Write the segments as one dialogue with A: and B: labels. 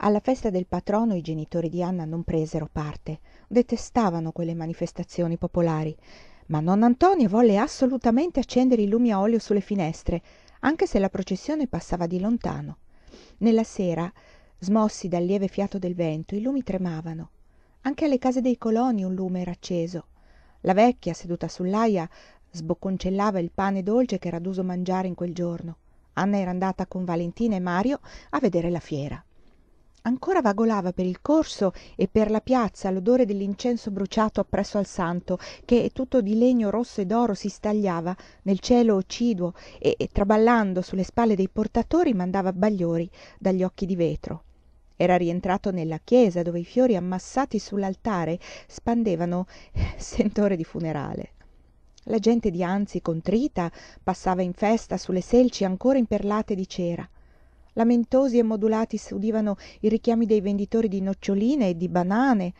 A: alla festa del patrono i genitori di anna non presero parte detestavano quelle manifestazioni popolari ma nonn'antonia volle assolutamente accendere i lumi a olio sulle finestre anche se la processione passava di lontano nella sera smossi dal lieve fiato del vento i lumi tremavano anche alle case dei coloni un lume era acceso la vecchia seduta sull'aia, sbocconcellava il pane dolce che era d'uso mangiare in quel giorno anna era andata con valentina e mario a vedere la fiera ancora vagolava per il corso e per la piazza l'odore dell'incenso bruciato appresso al santo che tutto di legno rosso e d'oro si stagliava nel cielo ociduo e traballando sulle spalle dei portatori mandava bagliori dagli occhi di vetro era rientrato nella chiesa dove i fiori ammassati sull'altare spandevano eh, sentore di funerale la gente dianzi contrita passava in festa sulle selci ancora imperlate di cera lamentosi e modulati si udivano i richiami dei venditori di noccioline e di banane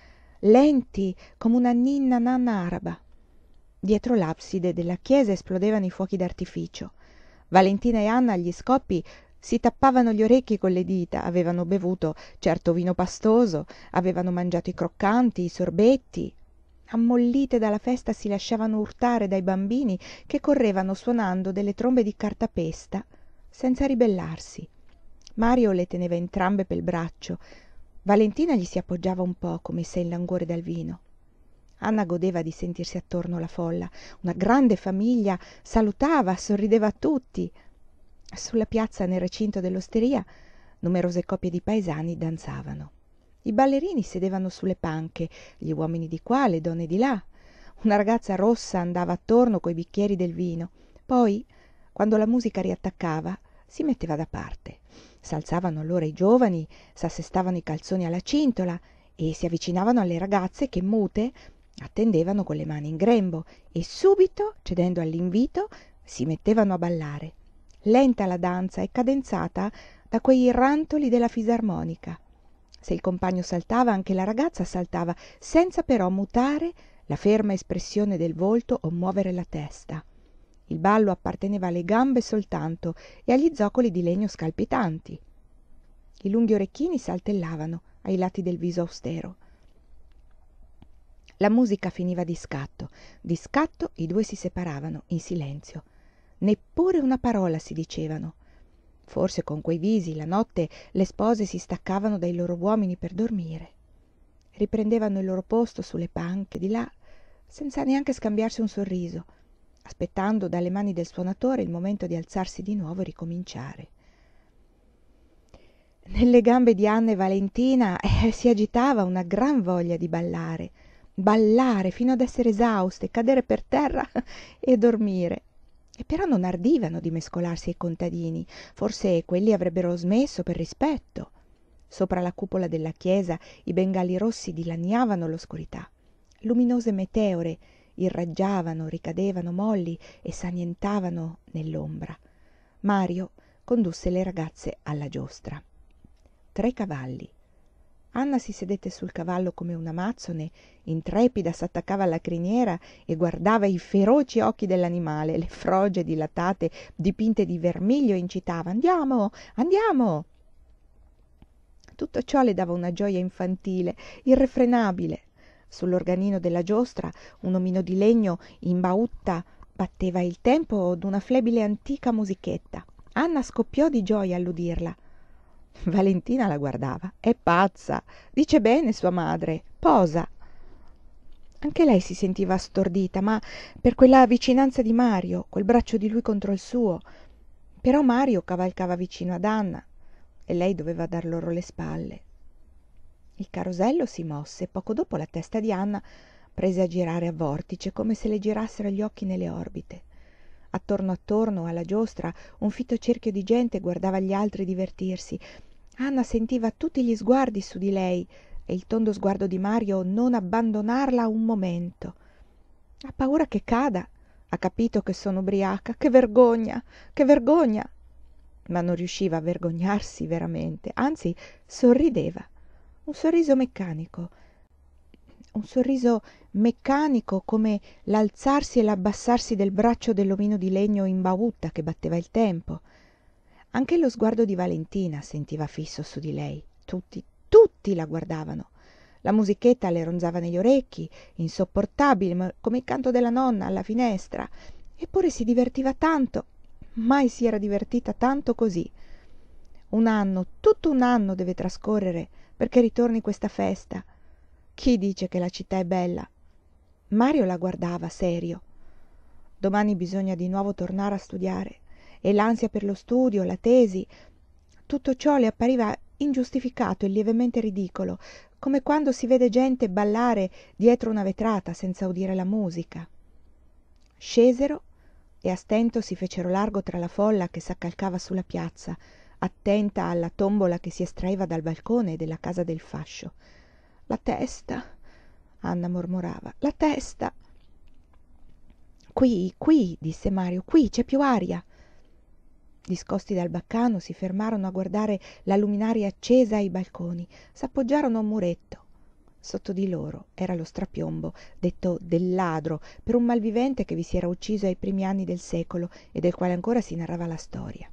A: lenti come una ninna nanna araba dietro l'abside della chiesa esplodevano i fuochi d'artificio valentina e anna agli scoppi si tappavano gli orecchi con le dita avevano bevuto certo vino pastoso avevano mangiato i croccanti i sorbetti ammollite dalla festa si lasciavano urtare dai bambini che correvano suonando delle trombe di cartapesta senza ribellarsi mario le teneva entrambe pel braccio valentina gli si appoggiava un poco messa in languore dal vino anna godeva di sentirsi attorno la folla una grande famiglia salutava sorrideva a tutti sulla piazza nel recinto dell'osteria numerose coppie di paesani danzavano i ballerini sedevano sulle panche gli uomini di qua le donne di là una ragazza rossa andava attorno coi bicchieri del vino poi quando la musica riattaccava si metteva da parte s'alzavano allora i giovani s'assestavano i calzoni alla cintola e si avvicinavano alle ragazze che mute attendevano con le mani in grembo e subito cedendo all'invito si mettevano a ballare lenta la danza e cadenzata da quei rantoli della fisarmonica se il compagno saltava anche la ragazza saltava senza però mutare la ferma espressione del volto o muovere la testa il ballo apparteneva alle gambe soltanto e agli zoccoli di legno scalpitanti i lunghi orecchini saltellavano ai lati del viso austero la musica finiva di scatto di scatto i due si separavano in silenzio neppure una parola si dicevano forse con quei visi la notte le spose si staccavano dai loro uomini per dormire riprendevano il loro posto sulle panche di là senza neanche scambiarsi un sorriso aspettando dalle mani del suonatore il momento di alzarsi di nuovo e ricominciare. Nelle gambe di Anna e Valentina eh, si agitava una gran voglia di ballare, ballare fino ad essere esauste, cadere per terra e dormire. E però non ardivano di mescolarsi ai contadini, forse quelli avrebbero smesso per rispetto. Sopra la cupola della chiesa i bengali rossi dilaniavano l'oscurità. Luminose meteore irraggiavano ricadevano molli e s'annientavano nell'ombra mario condusse le ragazze alla giostra tre cavalli anna si sedette sul cavallo come un amazzone, intrepida s'attaccava alla criniera e guardava i feroci occhi dell'animale le froge dilatate dipinte di vermiglio e incitava andiamo andiamo tutto ciò le dava una gioja infantile irrefrenabile sull'organino della giostra un omino di legno in bautta batteva il tempo d'una flebile antica musichetta anna scoppiò di gioia all'udirla valentina la guardava è pazza dice bene sua madre posa anche lei si sentiva stordita ma per quella vicinanza di mario quel braccio di lui contro il suo però mario cavalcava vicino ad anna e lei doveva dar loro le spalle il carosello si mosse e poco dopo la testa di anna prese a girare a vortice come se le girassero gli occhi nelle orbite attorno attorno alla giostra un fitto cerchio di gente guardava gli altri divertirsi anna sentiva tutti gli sguardi su di lei e il tondo sguardo di mario non abbandonarla un momento ha paura che cada ha capito che sono ubriaca che vergogna che vergogna ma non riusciva a vergognarsi veramente anzi sorrideva un sorriso meccanico un sorriso meccanico come l'alzarsi e l'abbassarsi del braccio dell'omino di legno in bauta che batteva il tempo anche lo sguardo di valentina sentiva fisso su di lei tutti tutti la guardavano la musichetta le ronzava negli orecchi insopportabile come il canto della nonna alla finestra eppure si divertiva tanto mai si era divertita tanto così un anno tutto un anno deve trascorrere perché ritorni questa festa chi dice che la città è bella mario la guardava serio domani bisogna di nuovo tornare a studiare e l'ansia per lo studio la tesi tutto ciò le appariva ingiustificato e lievemente ridicolo come quando si vede gente ballare dietro una vetrata senza udire la musica scesero e a stento si fecero largo tra la folla che s'accalcava sulla piazza attenta alla tombola che si estraeva dal balcone della casa del fascio la testa anna mormorava la testa qui qui disse mario qui c'è più aria discosti dal baccano si fermarono a guardare la luminaria accesa ai balconi s'appoggiarono a un muretto sotto di loro era lo strapiombo detto del ladro per un malvivente che vi si era ucciso ai primi anni del secolo e del quale ancora si narrava la storia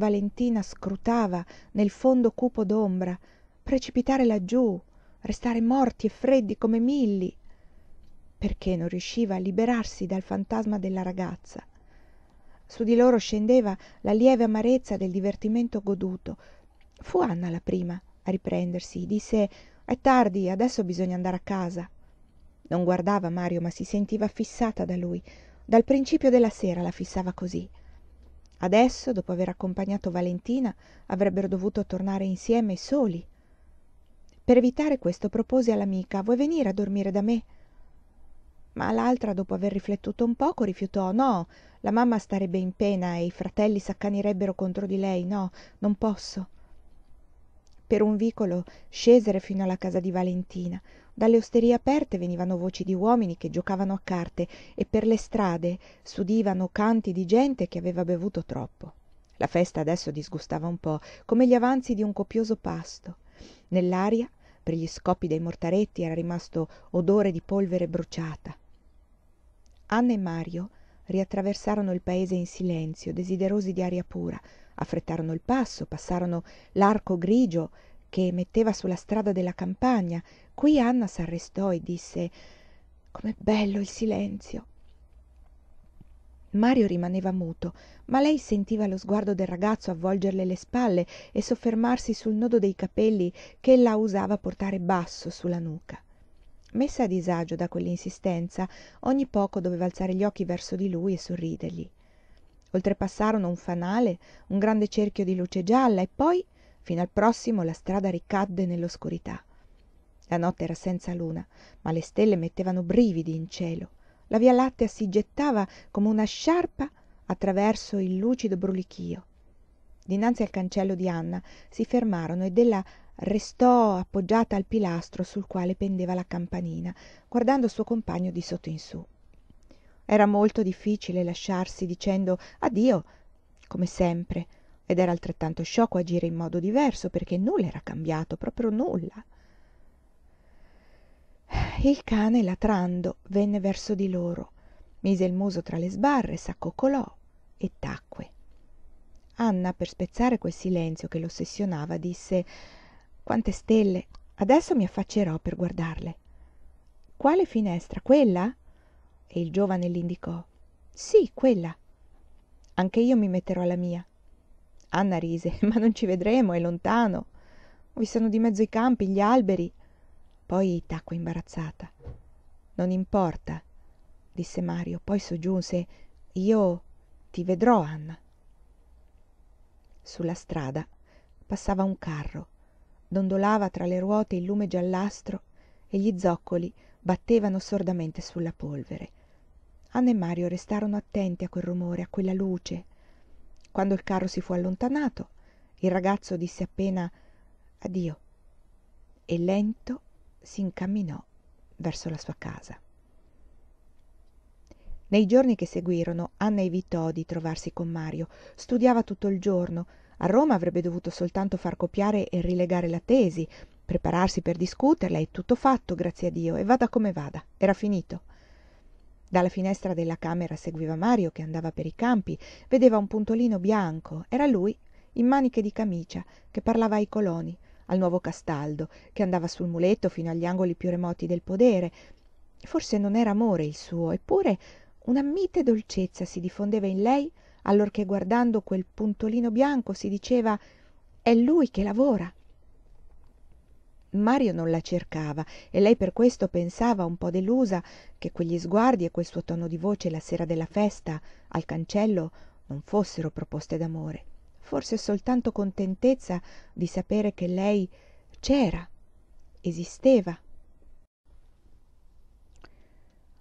A: valentina scrutava nel fondo cupo d'ombra precipitare laggiù restare morti e freddi come milli perché non riusciva a liberarsi dal fantasma della ragazza su di loro scendeva la lieve amarezza del divertimento goduto fu anna la prima a riprendersi disse è tardi adesso bisogna andare a casa non guardava mario ma si sentiva fissata da lui dal principio della sera la fissava così adesso dopo aver accompagnato valentina avrebbero dovuto tornare insieme soli per evitare questo propose all'amica vuoi venire a dormire da me ma l'altra dopo aver riflettuto un poco rifiutò no la mamma starebbe in pena e i fratelli s'accanirebbero contro di lei no non posso per un vicolo scesero fino alla casa di valentina dalle osterie aperte venivano voci di uomini che giocavano a carte e per le strade s'udivano canti di gente che aveva bevuto troppo la festa adesso disgustava un po come gli avanzi di un copioso pasto nell'aria per gli scoppi dei mortaretti era rimasto odore di polvere bruciata anna e mario riattraversarono il paese in silenzio desiderosi di aria pura affrettarono il passo passarono l'arco grigio che metteva sulla strada della campagna qui Anna s'arrestò e disse com'è bello il silenzio mario rimaneva muto ma lei sentiva lo sguardo del ragazzo avvolgerle le spalle e soffermarsi sul nodo dei capelli ch'ella usava portare basso sulla nuca messa a disagio da quell'insistenza ogni poco doveva alzare gli occhi verso di lui e sorridergli oltrepassarono un fanale un grande cerchio di luce gialla e poi fino al prossimo la strada ricadde nell'oscurità la notte era senza luna ma le stelle mettevano brividi in cielo la via lattea si gettava come una sciarpa attraverso il lucido brulichio dinanzi al cancello di anna si fermarono ed ella restò appoggiata al pilastro sul quale pendeva la campanina guardando il suo compagno di sotto in su era molto difficile lasciarsi dicendo addio come sempre ed era altrettanto sciocco agire in modo diverso perché nulla era cambiato proprio nulla il cane latrando venne verso di loro mise il muso tra le sbarre s'accoccolò e tacque anna per spezzare quel silenzio che l'ossessionava disse quante stelle adesso mi affaccerò per guardarle quale finestra quella e il giovane l'indicò sì quella anche io mi metterò alla mia anna rise ma non ci vedremo è lontano vi sono di mezzo i campi gli alberi poi tacque imbarazzata non importa disse mario poi soggiunse io ti vedrò anna sulla strada passava un carro dondolava tra le ruote il lume giallastro e gli zoccoli battevano sordamente sulla polvere anna e mario restarono attenti a quel rumore a quella luce quando il carro si fu allontanato il ragazzo disse appena addio e lento si incamminò verso la sua casa nei giorni che seguirono anna evitò di trovarsi con mario studiava tutto il giorno a roma avrebbe dovuto soltanto far copiare e rilegare la tesi prepararsi per discuterla e tutto fatto grazie a dio e vada come vada era finito dalla finestra della camera seguiva mario che andava per i campi vedeva un puntolino bianco era lui in maniche di camicia che parlava ai coloni al nuovo castaldo che andava sul muletto fino agli angoli più remoti del podere forse non era amore il suo eppure una mite dolcezza si diffondeva in lei allorché guardando quel puntolino bianco si diceva è lui che lavora mario non la cercava e lei per questo pensava un po delusa che quegli sguardi e quel suo tono di voce la sera della festa al cancello non fossero proposte forse soltanto contentezza di sapere che lei c'era esisteva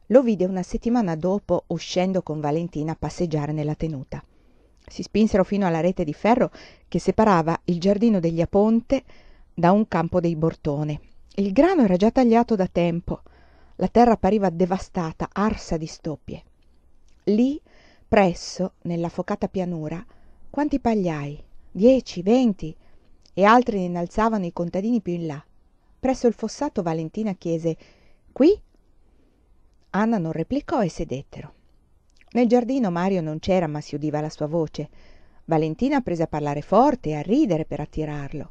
A: lo vide una settimana dopo uscendo con valentina a passeggiare nella tenuta si spinsero fino alla rete di ferro che separava il giardino degli aponte da un campo dei bortone il grano era già tagliato da tempo la terra appariva devastata arsa di stoppie lì presso nella focata pianura quanti pagliai dieci venti e altri ne innalzavano i contadini più in là presso il fossato valentina chiese qui anna non replicò e sedettero nel giardino mario non c'era ma si udiva la sua voce valentina prese a parlare forte e a ridere per attirarlo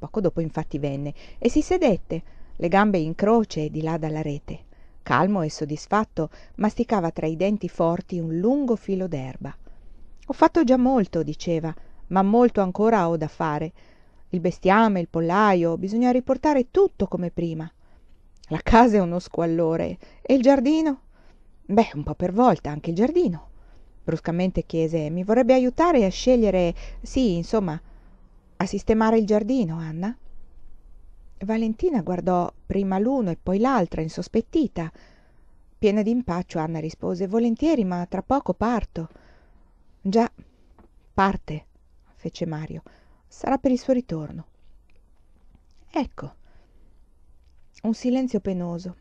A: poco dopo infatti venne e si sedette le gambe in croce di là dalla rete calmo e soddisfatto masticava tra i denti forti un lungo filo ho fatto già molto diceva ma molto ancora ho da fare il bestiame il pollajo bisogna riportare tutto come prima la casa è uno squallore e il giardino beh un po per volta anche il giardino bruscamente chiese mi vorrebbe aiutare a scegliere sì insomma a sistemare il giardino anna valentina guardò prima l'uno e poi l'altra insospettita piena d'impaccio anna rispose volentieri ma tra poco parto già parte fece mario sarà per il suo ritorno ecco un silenzio penoso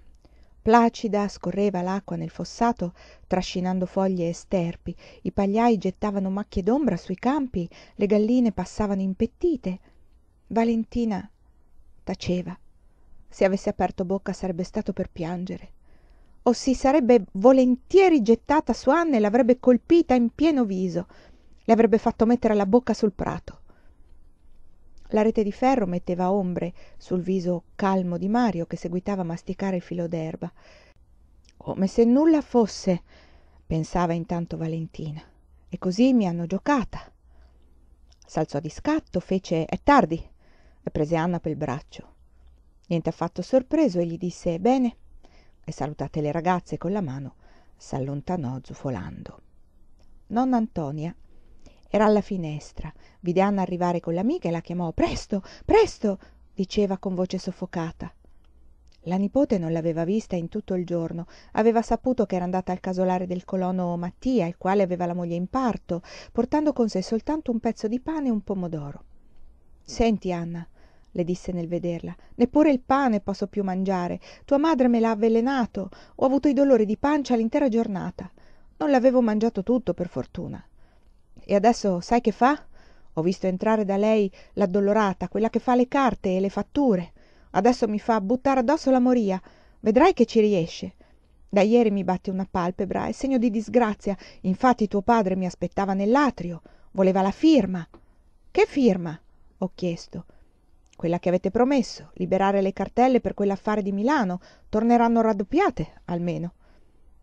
A: placida scorreva l'acqua nel fossato trascinando foglie e sterpi i pagliai gettavano macchie d'ombra sui campi le galline passavano impettite valentina taceva se avesse aperto bocca sarebbe stato per piangere o si sarebbe volentieri gettata su anna e l'avrebbe colpita in pieno viso le avrebbe fatto mettere la bocca sul prato la rete di ferro metteva ombre sul viso calmo di mario che seguitava a masticare il filo d'erba come se nulla fosse pensava intanto valentina e così mi hanno giocata s'alzò di scatto fece è tardi e prese anna pel braccio niente affatto sorpreso e gli disse bene e salutate le ragazze con la mano s'allontanò zufolando nonna antonia era alla finestra vide anna arrivare con l'amica e la chiamò presto presto diceva con voce soffocata la nipote non l'aveva vista in tutto il giorno aveva saputo che era andata al casolare del colono mattia il quale aveva la moglie in parto portando con sé soltanto un pezzo di pane e un pomodoro senti anna le disse nel vederla neppure il pane posso più mangiare tua madre me l'ha avvelenato ho avuto i dolori di pancia l'intera giornata non l'avevo mangiato tutto per fortuna e adesso sai che fa ho visto entrare da lei l'addolorata quella che fa le carte e le fatture adesso mi fa buttare addosso la moria vedrai che ci riesce da ieri mi batte una palpebra è segno di disgrazia infatti tuo padre mi aspettava nell'atrio voleva la firma che firma ho chiesto quella che avete promesso liberare le cartelle per quell'affare di milano torneranno raddoppiate almeno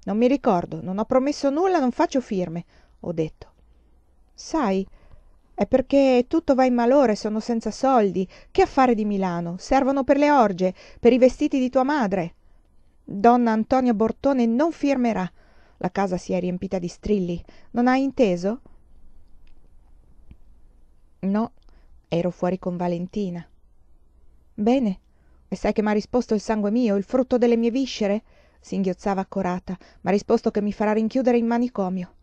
A: non mi ricordo non ho promesso nulla non faccio firme ho detto sai è perché tutto va in malore sono senza soldi che affare di milano servono per le orge per i vestiti di tua madre donna Antonio bortone non firmerà la casa si è riempita di strilli non hai inteso no ero fuori con valentina bene e sai che m'ha risposto il sangue mio il frutto delle mie viscere singhiozzava accorata m'ha risposto che mi farà rinchiudere in manicomio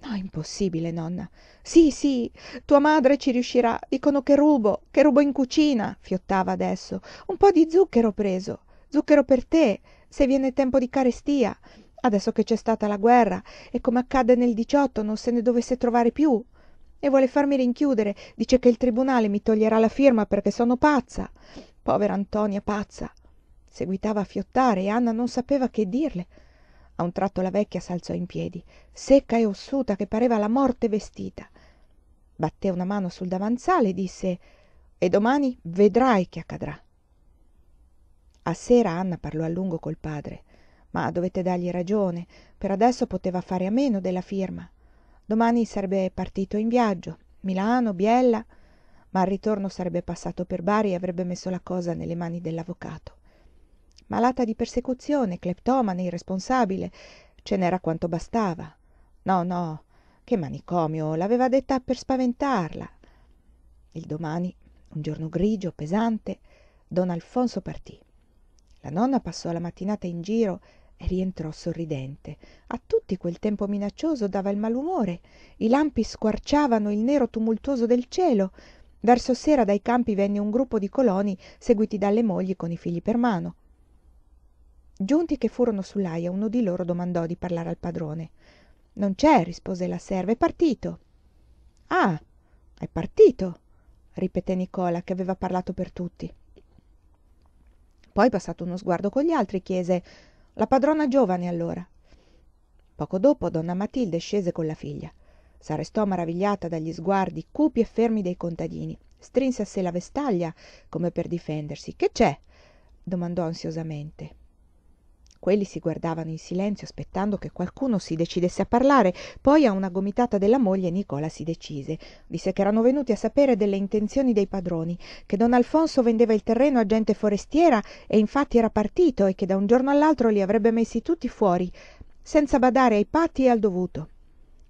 A: no impossibile nonna sì sì tua madre ci riuscirà dicono che rubo che rubo in cucina fiottava adesso un po di zucchero preso zucchero per te se viene tempo di carestia adesso che c'è stata la guerra e come accadde nel diciotto non se ne dovesse trovare più e vuole farmi rinchiudere dice che il tribunale mi toglierà la firma perché sono pazza povera antonia pazza seguitava a fiottare e anna non sapeva che dirle a un tratto la vecchia s'alzò in piedi secca e ossuta che pareva la morte vestita batté una mano sul davanzale e disse e domani vedrai che accadrà a sera anna parlò a lungo col padre ma dovette dargli ragione per adesso poteva fare a meno della firma domani sarebbe partito in viaggio milano biella ma al ritorno sarebbe passato per bari e avrebbe messo la cosa nelle mani dell'avvocato malata di persecuzione cleptomane irresponsabile ce n'era quanto bastava no no che manicomio l'aveva detta per spaventarla il domani un giorno grigio pesante don alfonso partì la nonna passò la mattinata in giro e rientrò sorridente a tutti quel tempo minaccioso dava il malumore i lampi squarciavano il nero tumultuoso del cielo verso sera dai campi venne un gruppo di coloni seguiti dalle mogli con i figli per mano giunti che furono sull'aja uno di loro domandò di parlare al padrone non c'è rispose la serva è partito ah è partito ripeté nicola che aveva parlato per tutti poi passato uno sguardo con gli altri chiese la padrona giovane allora poco dopo donna matilde scese con la figlia s'arrestò maravigliata dagli sguardi cupi e fermi dei contadini strinse a sé la vestaglia come per difendersi che c'è domandò ansiosamente quelli si guardavano in silenzio aspettando che qualcuno si decidesse a parlare poi a una gomitata della moglie nicola si decise disse che erano venuti a sapere delle intenzioni dei padroni che don alfonso vendeva il terreno a gente forestiera e infatti era partito e che da un giorno all'altro li avrebbe messi tutti fuori senza badare ai patti e al dovuto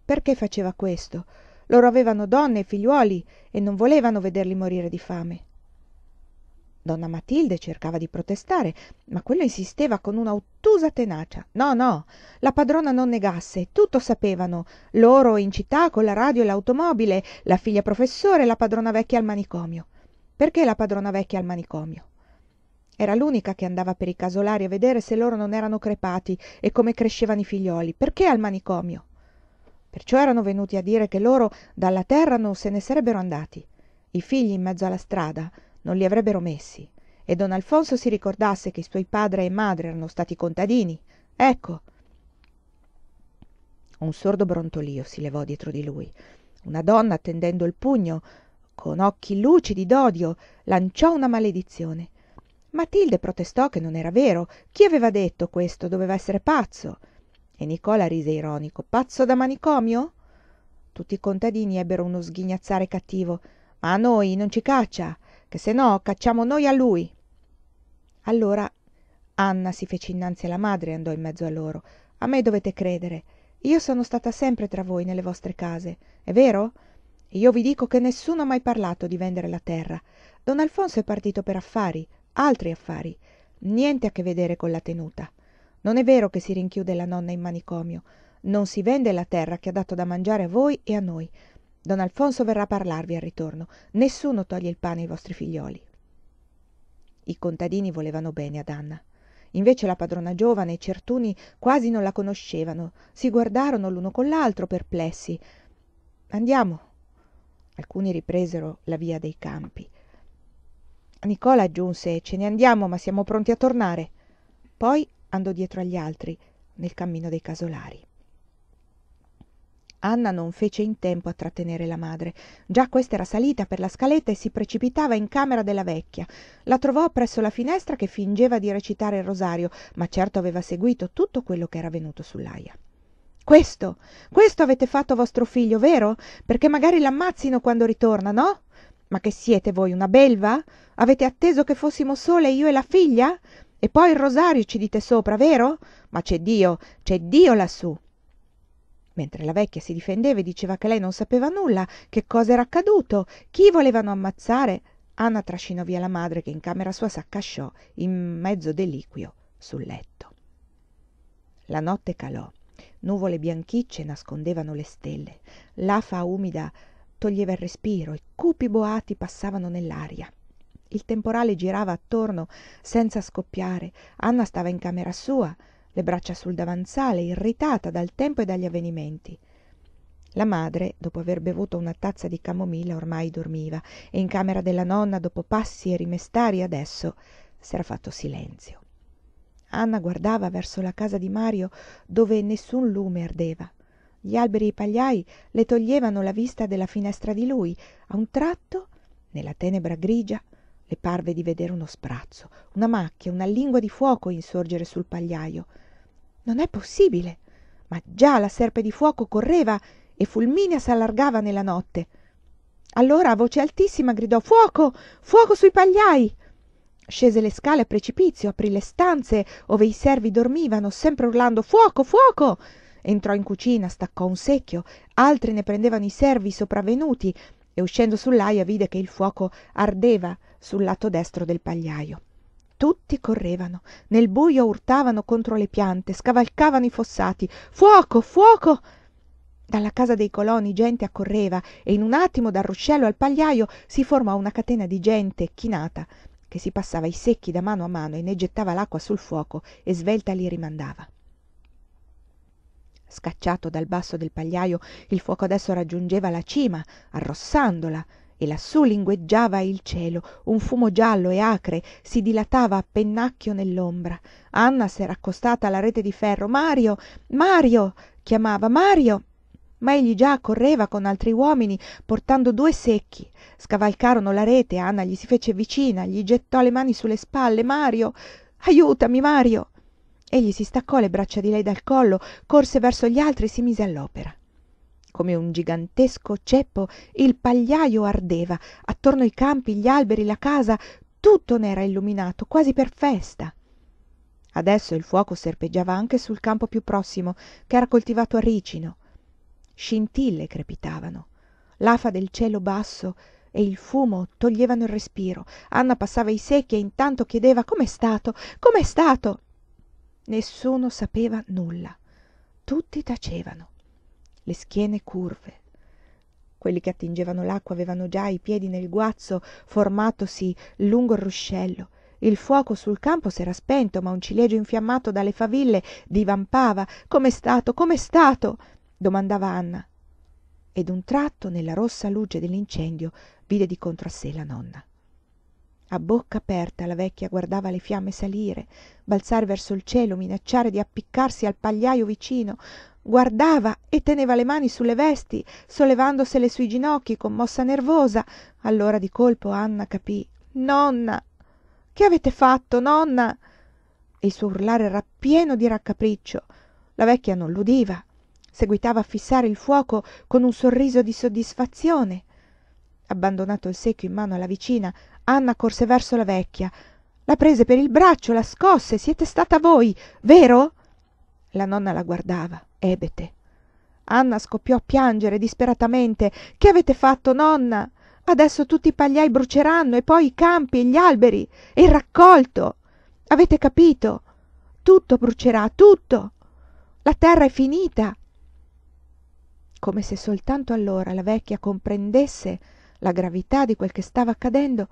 A: perché faceva questo loro avevano donne e figliuoli e non volevano vederli morire di fame donna matilde cercava di protestare ma quello insisteva con una ottusa tenacia no no la padrona non negasse tutto sapevano loro in città con la radio e l'automobile la figlia professore e la padrona vecchia al manicomio perché la padrona vecchia al manicomio era l'unica che andava per i casolari a vedere se loro non erano crepati e come crescevano i figlioli. perché al manicomio perciò erano venuti a dire che loro dalla terra non se ne sarebbero andati i figli in mezzo alla strada non li avrebbero messi e don alfonso si ricordasse che i suoi padre e madre erano stati contadini ecco un sordo brontolio si levò dietro di lui una donna tendendo il pugno con occhi lucidi d'odio lanciò una maledizione matilde protestò che non era vero chi aveva detto questo doveva essere pazzo e nicola rise ironico pazzo da manicomio tutti i contadini ebbero uno sghignazzare cattivo ma a noi non ci caccia che se no cacciamo noi a lui allora anna si fece innanzi alla madre e andò in mezzo a loro a me dovete credere io sono stata sempre tra voi nelle vostre case è vero io vi dico che nessuno ha mai parlato di vendere la terra don alfonso è partito per affari altri affari niente a che vedere con la tenuta non è vero che si rinchiude la nonna in manicomio non si vende la terra che ha dato da mangiare a voi e a noi don alfonso verrà a parlarvi al ritorno nessuno toglie il pane ai vostri figlioli. i contadini volevano bene ad anna invece la padrona giovane e certuni quasi non la conoscevano si guardarono l'uno con l'altro perplessi andiamo alcuni ripresero la via dei campi nicola aggiunse ce ne andiamo ma siamo pronti a tornare poi andò dietro agli altri nel cammino dei casolari anna non fece in tempo a trattenere la madre già questa era salita per la scaletta e si precipitava in camera della vecchia la trovò presso la finestra che fingeva di recitare il rosario ma certo aveva seguito tutto quello che era avvenuto sull'aia. questo questo avete fatto a vostro figlio vero perché magari l'ammazzino quando ritorna no ma che siete voi una belva avete atteso che fossimo sole io e la figlia e poi il rosario ci dite sopra vero ma c'è dio c'è dio lassù mentre la vecchia si difendeva e diceva che lei non sapeva nulla che cosa era accaduto chi volevano ammazzare anna trascinò via la madre che in camera sua s'accasciò in mezzo deliquio sul letto la notte calò nuvole bianchicce nascondevano le stelle l'afa umida toglieva il respiro e cupi boati passavano nell'aria il temporale girava attorno senza scoppiare anna stava in camera sua le braccia sul davanzale irritata dal tempo e dagli avvenimenti la madre dopo aver bevuto una tazza di camomilla ormai dormiva e in camera della nonna dopo passi e rimestari adesso s'era fatto silenzio anna guardava verso la casa di mario dove nessun lume ardeva gli alberi e i pagliai le toglievano la vista della finestra di lui a un tratto nella tenebra grigia le parve di vedere uno sprazzo una macchia una lingua di fuoco insorgere sul pagliaio non è possibile ma già la serpe di fuoco correva e fulminea s'allargava nella notte allora a voce altissima gridò fuoco fuoco sui pagliai scese le scale a precipizio aprì le stanze ove i servi dormivano sempre urlando fuoco fuoco entrò in cucina staccò un secchio altri ne prendevano i servi sopravvenuti e uscendo sull'aia vide che il fuoco ardeva sul lato destro del pagliaio tutti correvano nel buio urtavano contro le piante scavalcavano i fossati fuoco fuoco dalla casa dei coloni gente accorreva e in un attimo dal ruscello al pagliaio si formò una catena di gente chinata che si passava i secchi da mano a mano e ne gettava l'acqua sul fuoco e svelta li rimandava scacciato dal basso del pagliaio, il fuoco adesso raggiungeva la cima arrossandola e lassù lingueggiava il cielo un fumo giallo e acre si dilatava a pennacchio nell'ombra anna s'era accostata alla rete di ferro mario mario chiamava mario ma egli già correva con altri uomini portando due secchi scavalcarono la rete anna gli si fece vicina gli gettò le mani su le spalle mario ajutami mario egli si staccò le braccia di lei dal collo corse verso gli altri e si mise all'opera come un gigantesco ceppo il pagliaio ardeva attorno i campi gli alberi la casa tutto n'era illuminato quasi per festa adesso il fuoco serpeggiava anche sul campo più prossimo che era coltivato a ricino scintille crepitavano l'afa del cielo basso e il fumo toglievano il respiro anna passava i secchi e intanto chiedeva com'è stato com'è stato nessuno sapeva nulla tutti tacevano le schiene curve quelli che attingevano l'acqua avevano già i piedi nel guazzo formatosi lungo il ruscello il fuoco sul campo s'era spento ma un ciliegio infiammato dalle faville divampava com'è stato com'è stato domandava anna e d'un tratto nella rossa luce dell'incendio vide di contro a sé la nonna a bocca aperta la vecchia guardava le fiamme salire balzare verso il cielo minacciare di appiccarsi al pagliajo vicino guardava e teneva le mani sulle vesti sollevandosele sui ginocchi commossa nervosa allora di colpo anna capì nonna che avete fatto nonna il suo urlare era pieno di raccapriccio la vecchia non l'udiva seguitava a fissare il fuoco con un sorriso di soddisfazione abbandonato il secchio in mano alla vicina anna corse verso la vecchia la prese per il braccio la scosse siete stata voi vero la nonna la guardava ebete anna scoppiò a piangere disperatamente che avete fatto nonna adesso tutti i pagliai bruceranno e poi i campi e gli alberi e il raccolto avete capito tutto brucerà tutto la terra è finita come se soltanto allora la vecchia comprendesse la gravità di quel che stava accadendo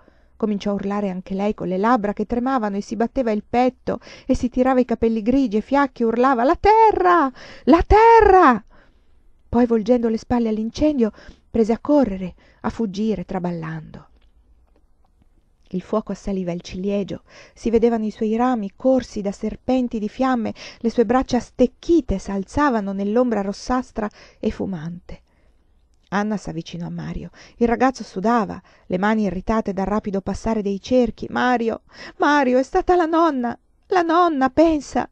A: cominciò a urlare anche lei con le labbra che tremavano e si batteva il petto e si tirava i capelli grigi e fiacchi e urlava la terra la terra poi volgendo le spalle all'incendio prese a correre a fuggire traballando il fuoco assaliva il ciliegio, si vedevano i suoi rami corsi da serpenti di fiamme, le sue braccia stecchite s'alzavano nell'ombra rossastra e fumante anna s'avvicinò a mario il ragazzo sudava le mani irritate dal rapido passare dei cerchi mario mario è stata la nonna la nonna pensa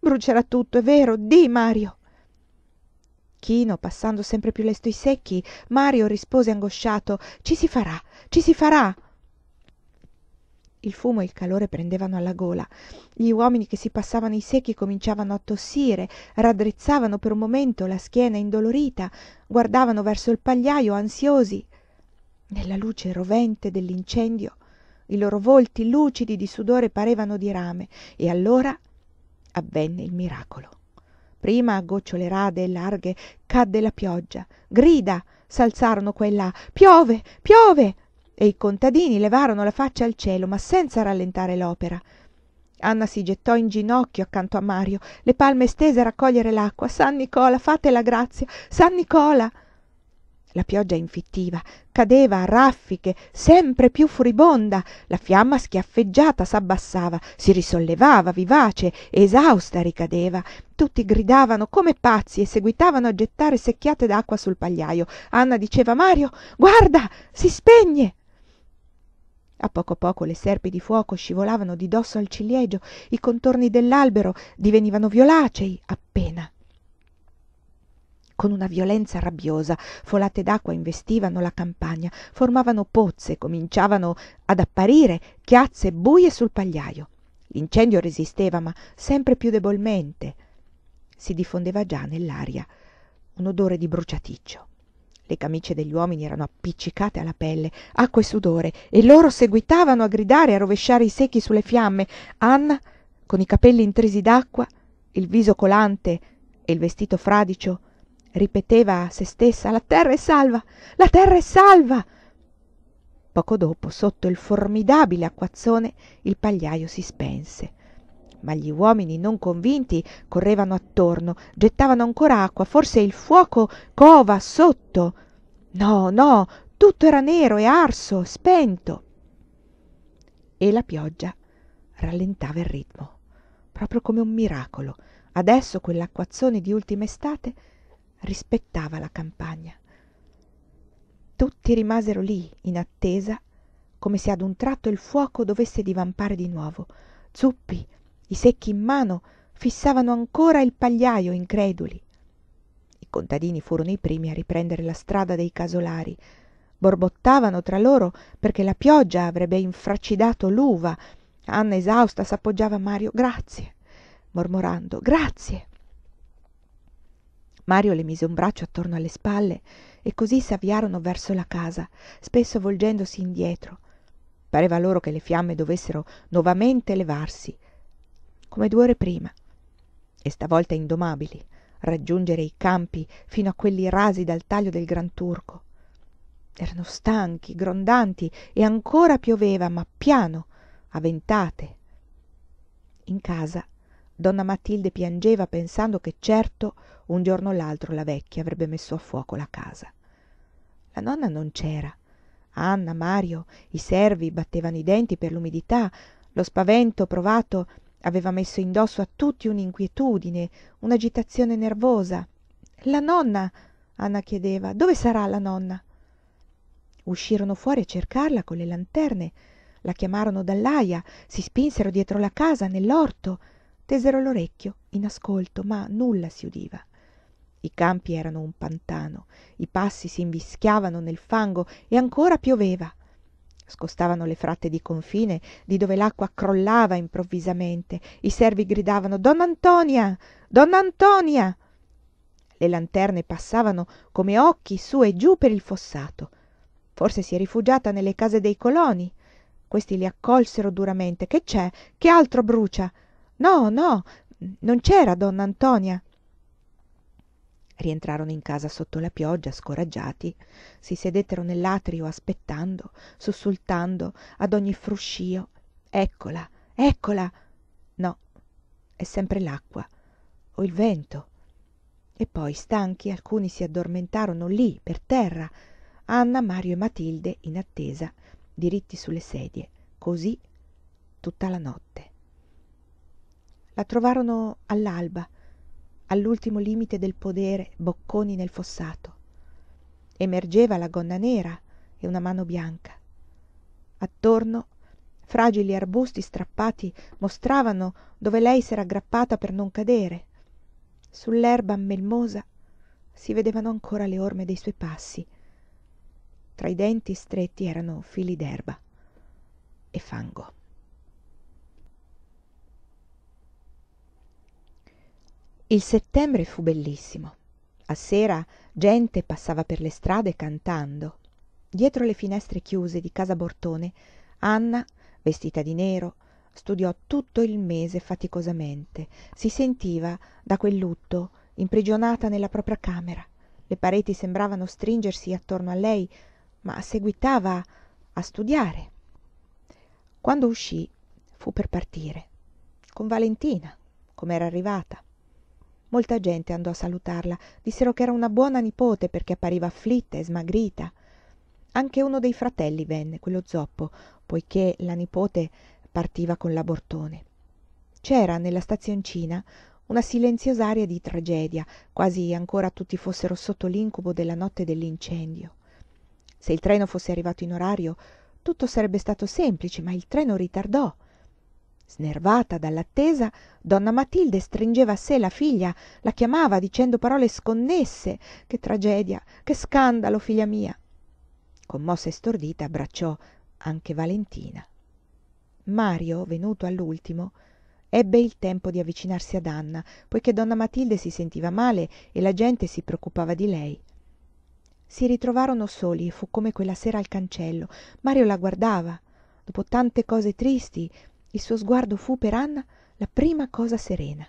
A: brucerà tutto è vero di mario chino passando sempre più lesto i secchi mario rispose angosciato ci si farà ci si farà il fumo e il calore prendevano alla gola gli uomini che si passavano i secchi cominciavano a tossire raddrizzavano per un momento la schiena indolorita guardavano verso il pagliaio ansiosi nella luce rovente dell'incendio i loro volti lucidi di sudore parevano di rame e allora avvenne il miracolo prima a gocciole rade e larghe cadde la pioggia grida s'alzarono qua e là piove piove e i contadini levarono la faccia al cielo ma senza rallentare l'opera anna si gettò in ginocchio accanto a mario le palme stese a raccogliere l'acqua san nicola fate la grazia san nicola la pioggia infittiva cadeva a raffiche sempre più furibonda la fiamma schiaffeggiata s'abbassava si risollevava vivace esausta ricadeva tutti gridavano come pazzi e seguitavano a gettare secchiate d'acqua sul pagliajo anna diceva mario guarda si spegne a poco a poco le serpi di fuoco scivolavano di dosso al ciliegio i contorni dell'albero divenivano violacei appena con una violenza rabbiosa folate d'acqua investivano la campagna formavano pozze cominciavano ad apparire chiazze buie sul pagliaio l'incendio resisteva ma sempre più debolmente si diffondeva già nell'aria un odore di bruciaticcio le camicie degli uomini erano appiccicate alla pelle acqua e sudore e loro seguitavano a gridare e a rovesciare i secchi sulle fiamme anna con i capelli intrisi d'acqua il viso colante e il vestito fradicio ripeteva a se stessa la terra è salva la terra è salva poco dopo sotto il formidabile acquazzone il pagliaio si spense ma gli uomini non convinti correvano attorno gettavano ancora acqua forse il fuoco cova sotto no no tutto era nero e arso spento e la pioggia rallentava il ritmo proprio come un miracolo adesso quell'acquazzone di ultima estate rispettava la campagna tutti rimasero lì in attesa come se ad un tratto il fuoco dovesse divampare di nuovo zuppi i secchi in mano fissavano ancora il pagliajo increduli i contadini furono i primi a riprendere la strada dei casolari borbottavano tra loro perché la pioggia avrebbe infraccidato l'uva anna esausta s'appoggiava a mario grazie mormorando grazie mario le mise un braccio attorno alle spalle e così s'avviarono verso la casa spesso volgendosi indietro pareva loro che le fiamme dovessero nuovamente levarsi come due ore prima e stavolta indomabili raggiungere i campi fino a quelli rasi dal taglio del gran turco erano stanchi grondanti e ancora pioveva ma piano a ventate in casa donna matilde piangeva pensando che certo un giorno o l'altro la vecchia avrebbe messo a fuoco la casa la nonna non c'era anna mario i servi battevano i denti per l'umidità lo spavento provato aveva messo indosso a tutti un'inquietudine un'agitazione nervosa la nonna anna chiedeva dove sarà la nonna uscirono fuori a cercarla con le lanterne la chiamarono dall'aja si spinsero dietro la casa nell'orto tesero l'orecchio in ascolto ma nulla si udiva i campi erano un pantano i passi si invischiavano nel fango e ancora pioveva scostavano le fratte di confine di dove l'acqua crollava improvvisamente i servi gridavano Antonia. donn'antonia Antonia. le lanterne passavano come occhi su e giù per il fossato forse si è rifugiata nelle case dei coloni questi li accolsero duramente che c'è che altro brucia no no non c'era donna antonia rientrarono in casa sotto la pioggia scoraggiati si sedettero nell'atrio aspettando sussultando ad ogni fruscío eccola eccola no è sempre l'acqua o il vento e poi stanchi alcuni si addormentarono lì per terra anna mario e matilde in attesa diritti sulle sedie così tutta la notte la trovarono all'alba all'ultimo limite del podere bocconi nel fossato emergeva la gonna nera e una mano bianca attorno fragili arbusti strappati mostravano dove lei s'era aggrappata per non cadere sull'erba melmosa si vedevano ancora le orme dei suoi passi tra i denti stretti erano fili d'erba e fango il settembre fu bellissimo a sera gente passava per le strade cantando dietro le finestre chiuse di casa bortone anna vestita di nero studiò tutto il mese faticosamente si sentiva da quel lutto imprigionata nella propria camera le pareti sembravano stringersi attorno a lei ma seguitava a studiare quando uscì fu per partire con valentina com'era arrivata molta gente andò a salutarla dissero che era una buona nipote perché appariva afflitta e smagrita anche uno dei fratelli venne quello zoppo poiché la nipote partiva con l'abortone c'era nella stazioncina una silenziosa aria di tragedia quasi ancora tutti fossero sotto l'incubo della notte dell'incendio se il treno fosse arrivato in orario tutto sarebbe stato semplice ma il treno ritardò snervata dall'attesa donna matilde stringeva a sé la figlia la chiamava dicendo parole sconnesse che tragedia che scandalo figlia mia commossa e stordita abbracciò anche valentina mario venuto all'ultimo ebbe il tempo di avvicinarsi ad anna poiché donna matilde si sentiva male e la gente si preoccupava di lei si ritrovarono soli e fu come quella sera al cancello mario la guardava dopo tante cose tristi il suo sguardo fu per anna la prima cosa serena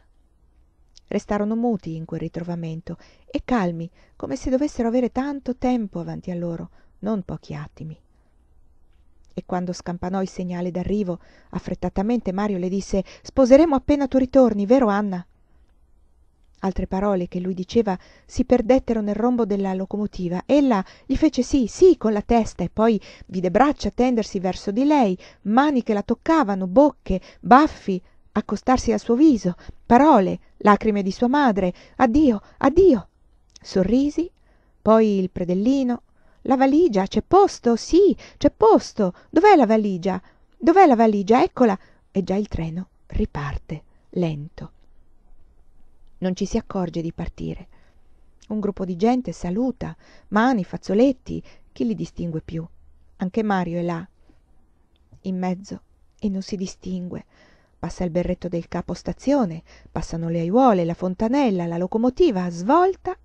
A: restarono muti in quel ritrovamento e calmi come se dovessero avere tanto tempo avanti a loro non pochi attimi e quando scampanò il segnale d'arrivo affrettatamente mario le disse sposeremo appena tu ritorni vero anna altre parole che lui diceva si perdettero nel rombo della locomotiva ella gli fece sì sì con la testa e poi vide braccia tendersi verso di lei mani che la toccavano bocche baffi accostarsi al suo viso parole lacrime di sua madre addio addio sorrisi poi il predellino la valigia c'è posto sì c'è posto dov'è la valigia dov'è la valigia eccola e già il treno riparte lento non ci si accorge di partire un gruppo di gente saluta mani fazzoletti chi li distingue più anche mario è là in mezzo e non si distingue passa il berretto del capo stazione, passano le aiuole la fontanella la locomotiva svolta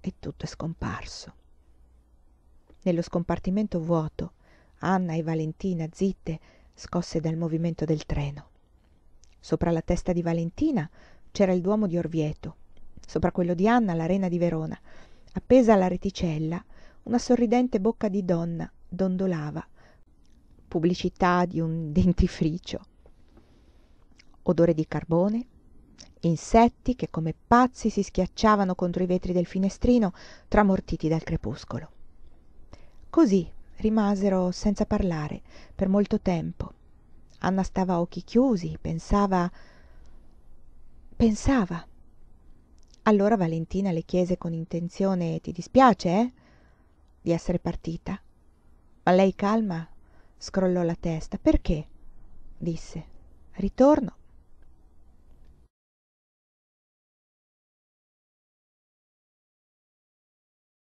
A: e tutto è scomparso nello scompartimento vuoto anna e valentina zitte scosse dal movimento del treno sopra la testa di valentina c'era il duomo di orvieto sopra quello di anna l'arena di verona appesa alla reticella una sorridente bocca di donna dondolava pubblicità di un dentifricio odore di carbone insetti che come pazzi si schiacciavano contro i vetri del finestrino tramortiti dal crepuscolo così rimasero senza parlare per molto tempo anna stava a occhi chiusi pensava pensava allora valentina le chiese con intenzione ti dispiace eh di essere partita ma lei calma scrollò la testa perché disse ritorno